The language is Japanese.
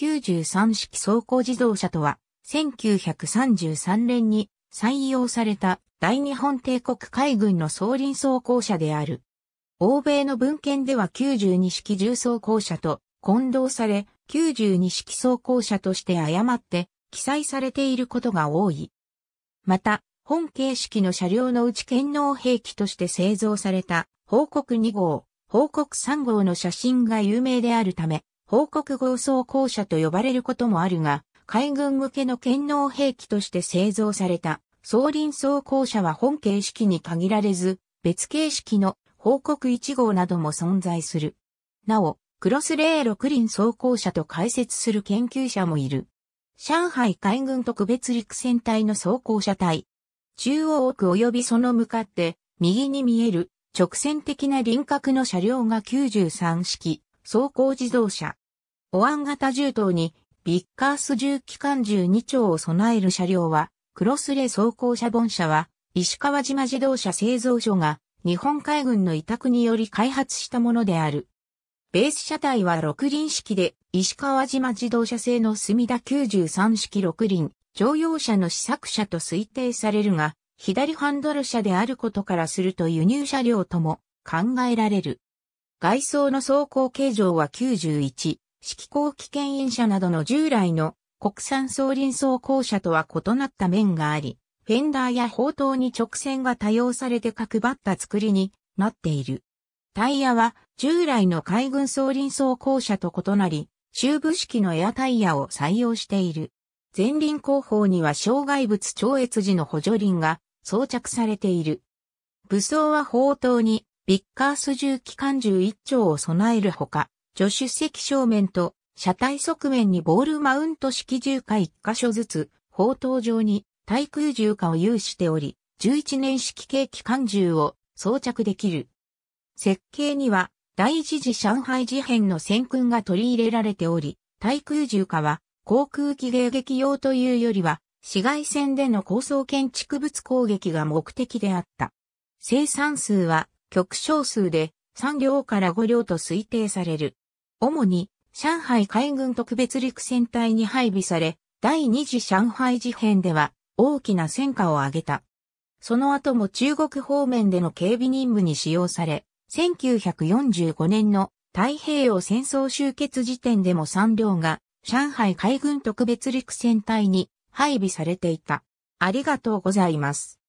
93式走行自動車とは、1933年に採用された大日本帝国海軍の総輪走行車である。欧米の文献では92式重装甲車と混同され、92式装甲車として誤って記載されていることが多い。また、本形式の車両のうち剣能兵器として製造された報告2号、報告3号の写真が有名であるため、報告合装甲車と呼ばれることもあるが、海軍向けの剣能兵器として製造された、総輪装甲車は本形式に限られず、別形式の報告1号なども存在する。なお、クロスレー6輪装甲車と解説する研究者もいる。上海海軍特別陸戦隊の装甲車隊。中央奥及びその向かって、右に見える直線的な輪郭の車両が93式、走行自動車。保安型銃刀にビッカース銃機関銃2丁を備える車両は、クロスレ装甲車本社は、石川島自動車製造所が日本海軍の委託により開発したものである。ベース車体は6輪式で、石川島自動車製の隅田93式6輪、乗用車の試作車と推定されるが、左ハンドル車であることからすると輸入車両とも考えられる。外装の走行形状は91、指揮後期牽引車などの従来の国産総輪走行車とは異なった面があり、フェンダーや砲塔に直線が多用されて角張った作りになっている。タイヤは従来の海軍総輪走行車と異なり、中部式のエアタイヤを採用している。前輪後方には障害物超越時の補助輪が装着されている。武装は砲塔にビッカース重機関銃1丁を備えるほか、助手席正面と車体側面にボールマウント式重火1箇所ずつ、砲塔上に対空重火を有しており、11年式系機関銃を装着できる。設計には第一次上海事変の戦訓が取り入れられており、対空銃化は航空機迎撃用というよりは、市街戦での高層建築物攻撃が目的であった。生産数は極小数で3両から5両と推定される。主に上海海軍特別陸戦隊に配備され、第二次上海事変では大きな戦果を上げた。その後も中国方面での警備任務に使用され、1945年の太平洋戦争終結時点でも3両が上海海軍特別陸戦隊に配備されていた。ありがとうございます。